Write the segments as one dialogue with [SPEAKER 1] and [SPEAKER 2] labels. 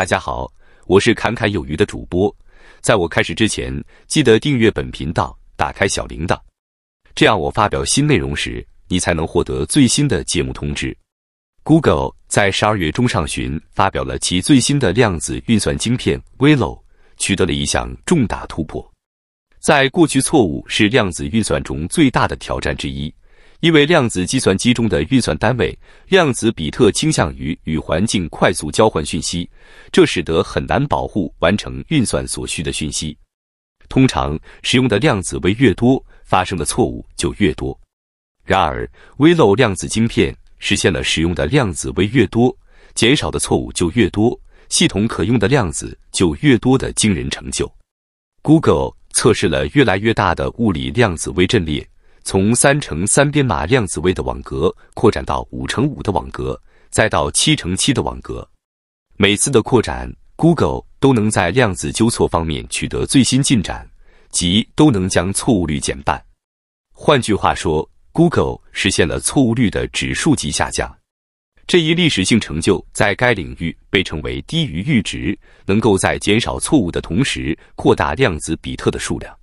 [SPEAKER 1] 大家好，我是侃侃有余的主播。在我开始之前，记得订阅本频道，打开小铃铛，这样我发表新内容时，你才能获得最新的节目通知。Google 在十二月中上旬发表了其最新的量子运算晶片 Willow，取得了一项重大突破。在过去，错误是量子运算中最大的挑战之一。因为量子计算机中的运算单位量子比特倾向于与环境快速交换讯息，这使得很难保护完成运算所需的讯息。通常使用的量子位越多，发生的错误就越多。然而，微漏量子晶片实现了使用的量子位越多，减少的错误就越多，系统可用的量子就越多的惊人成就。Google 测试了越来越大的物理量子位阵列。从三乘三编码量子位的网格扩展到五乘五的网格，再到七乘七的网格，每次的扩展，Google 都能在量子纠错方面取得最新进展，即都能将错误率减半。换句话说，Google 实现了错误率的指数级下降。这一历史性成就在该领域被称为低于阈值，能够在减少错误的同时扩大量子比特的数量。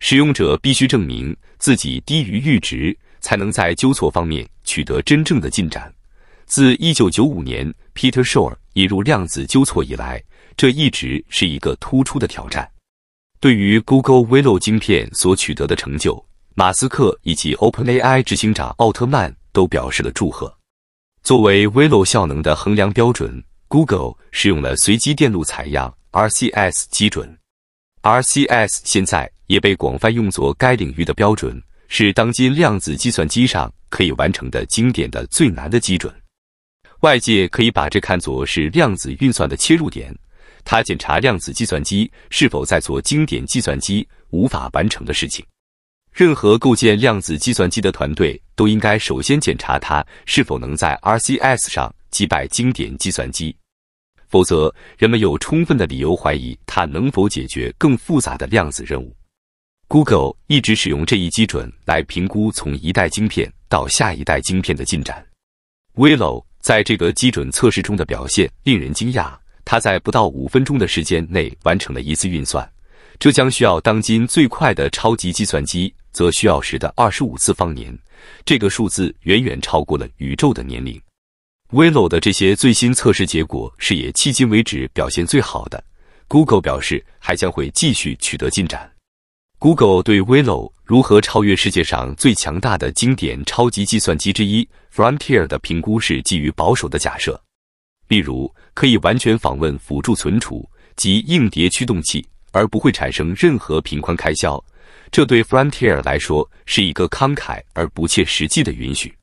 [SPEAKER 1] 使用者必须证明。自己低于阈值，才能在纠错方面取得真正的进展。自1995年 Peter Shor 引入量子纠错以来，这一直是一个突出的挑战。对于 Google v i l l o 晶片所取得的成就，马斯克以及 OpenAI 执行长奥特曼都表示了祝贺。作为 v i l l o 效能的衡量标准，Google 使用了随机电路采样 （RCS） 基准。RCS 现在。也被广泛用作该领域的标准，是当今量子计算机上可以完成的经典的最难的基准。外界可以把这看作是量子运算的切入点。它检查量子计算机是否在做经典计算机无法完成的事情。任何构建量子计算机的团队都应该首先检查它是否能在 RCS 上击败经典计算机，否则人们有充分的理由怀疑它能否解决更复杂的量子任务。Google 一直使用这一基准来评估从一代晶片到下一代晶片的进展。Willow 在这个基准测试中的表现令人惊讶，它在不到五分钟的时间内完成了一次运算，这将需要当今最快的超级计算机则需要时的二十五次方年。这个数字远远超过了宇宙的年龄。Willow 的这些最新测试结果是也迄今为止表现最好的。Google 表示，还将会继续取得进展。Google 对 Willow 如何超越世界上最强大的经典超级计算机之一 Frontier 的评估是基于保守的假设，例如可以完全访问辅助存储及硬碟驱动器，而不会产生任何频宽开销。这对 Frontier 来说是一个慷慨而不切实际的允许。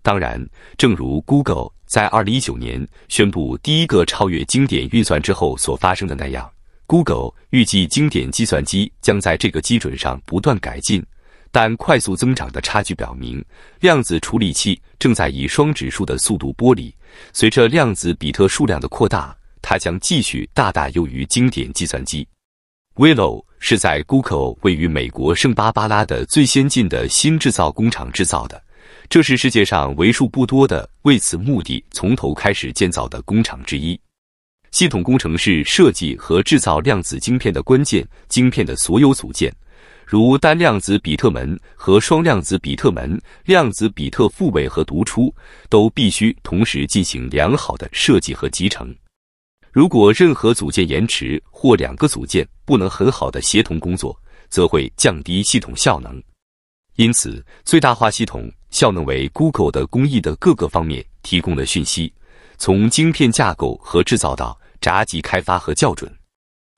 [SPEAKER 1] 当然，正如 Google 在2019年宣布第一个超越经典运算之后所发生的那样。Google 预计经典计算机将在这个基准上不断改进，但快速增长的差距表明，量子处理器正在以双指数的速度剥离。随着量子比特数量的扩大，它将继续大大优于经典计算机。Willow 是在 Google 位于美国圣巴巴拉的最先进的新制造工厂制造的，这是世界上为数不多的为此目的从头开始建造的工厂之一。系统工程是设计和制造量子晶片的关键。晶片的所有组件，如单量子比特门和双量子比特门、量子比特复位和读出，都必须同时进行良好的设计和集成。如果任何组件延迟或两个组件不能很好的协同工作，则会降低系统效能。因此，最大化系统效能为 Google 的工艺的各个方面提供了讯息，从晶片架构和制造到。闸机开发和校准。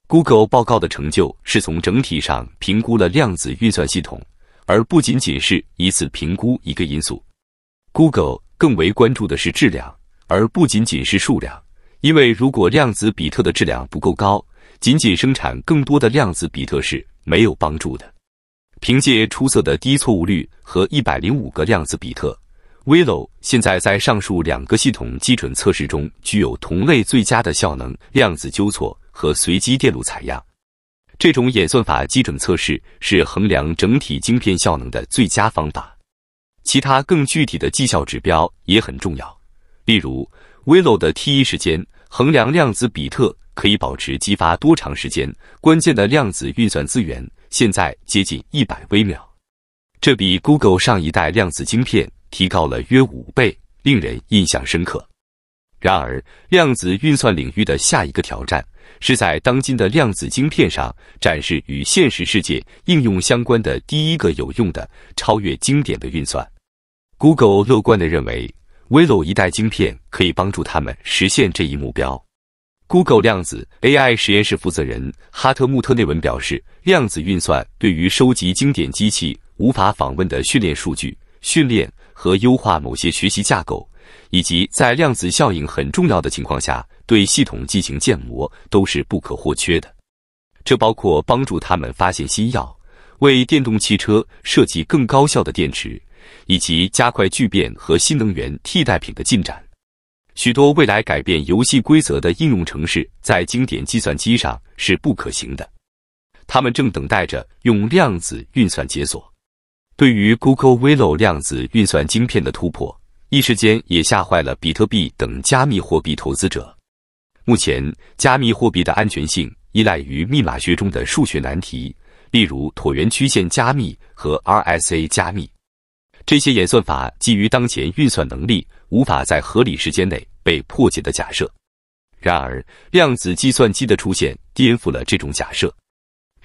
[SPEAKER 1] Google 报告的成就是从整体上评估了量子运算系统，而不仅仅是一次评估一个因素。Google 更为关注的是质量，而不仅仅是数量。因为如果量子比特的质量不够高，仅仅生产更多的量子比特是没有帮助的。凭借出色的低错误率和一百零五个量子比特。Willow 现在在上述两个系统基准测试中具有同类最佳的效能，量子纠错和随机电路采样。这种演算法基准测试是衡量整体晶片效能的最佳方法。其他更具体的绩效指标也很重要，例如 Willow 的 T1 时间，衡量量子比特可以保持激发多长时间。关键的量子运算资源现在接近一百微秒，这比 Google 上一代量子晶片。提高了约五倍，令人印象深刻。然而，量子运算领域的下一个挑战是在当今的量子晶片上展示与现实世界应用相关的第一个有用的、超越经典的运算。Google 乐观地认为，Willow 一代晶片可以帮助他们实现这一目标。Google 量子 AI 实验室负责人哈特穆特内文表示：“量子运算对于收集经典机器无法访问的训练数据训练。”和优化某些学习架构，以及在量子效应很重要的情况下对系统进行建模，都是不可或缺的。这包括帮助他们发现新药、为电动汽车设计更高效的电池，以及加快聚变和新能源替代品的进展。许多未来改变游戏规则的应用程式在经典计算机上是不可行的，他们正等待着用量子运算解锁。对于 Google Willow 量子运算晶片的突破，一时间也吓坏了比特币等加密货币投资者。目前，加密货币的安全性依赖于密码学中的数学难题，例如椭圆曲线加密和 RSA 加密。这些演算法基于当前运算能力无法在合理时间内被破解的假设。然而，量子计算机的出现颠覆了这种假设。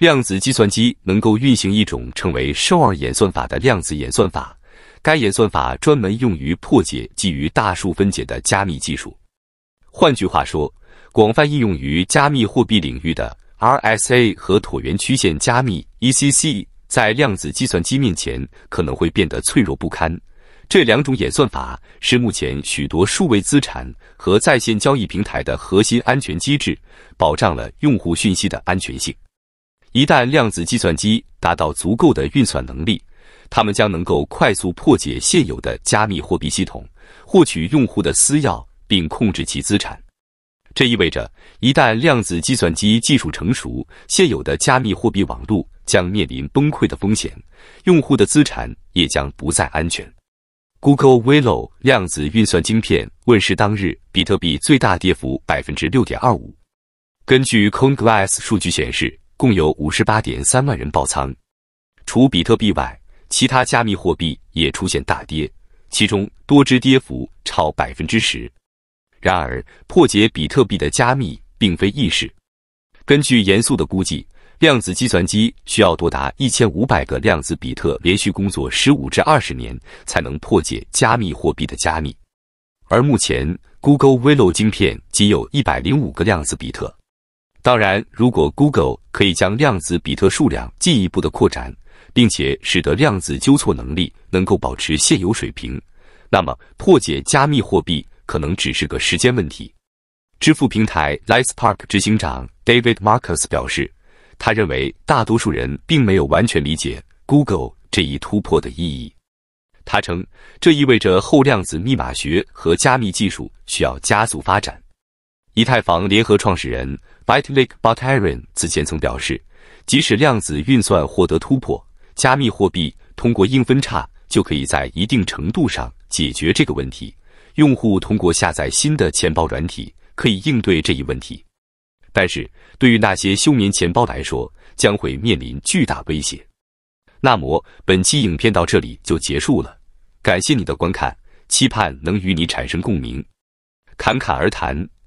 [SPEAKER 1] 量子计算机能够运行一种称为 Shor 演算法的量子演算法，该演算法专门用于破解基于大数分解的加密技术。换句话说，广泛应用于加密货币领域的 RSA 和椭圆曲线加密 （ECC） 在量子计算机面前可能会变得脆弱不堪。这两种演算法是目前许多数位资产和在线交易平台的核心安全机制，保障了用户信息的安全性。一旦量子计算机达到足够的运算能力，它们将能够快速破解现有的加密货币系统，获取用户的私钥并控制其资产。这意味着，一旦量子计算机技术成熟，现有的加密货币网络将面临崩溃的风险，用户的资产也将不再安全。Google Willow 量子运算晶片问世当日，比特币最大跌幅百分之六点二五。根据 CoinGlass 数据显示。共有五十八点三万人爆仓，除比特币外，其他加密货币也出现大跌，其中多只跌幅超百分之十。然而，破解比特币的加密并非易事。根据严肃的估计，量子计算机需要多达一千五百个量子比特连续工作十五至二十年才能破解加密货币的加密。而目前，Google v i l o 晶片仅有一百零五个量子比特。当然，如果 Google 可以将量子比特数量进一步的扩展，并且使得量子纠错能力能够保持现有水平，那么破解加密货币可能只是个时间问题。支付平台 l i g h t s p a r k 执行长 David Marcus 表示，他认为大多数人并没有完全理解 Google 这一突破的意义。他称，这意味着后量子密码学和加密技术需要加速发展。以太坊联合创始人 Vitalik Buterin 此前曾表示，即使量子运算获得突破，加密货币通过硬分叉就可以在一定程度上解决这个问题。用户通过下载新的钱包软体，可以应对这一问题。但是对于那些休眠钱包来说，将会面临巨大威胁。那么本期影片到这里就结束了，感谢你的观看，期盼能与你产生共鸣。侃侃而谈。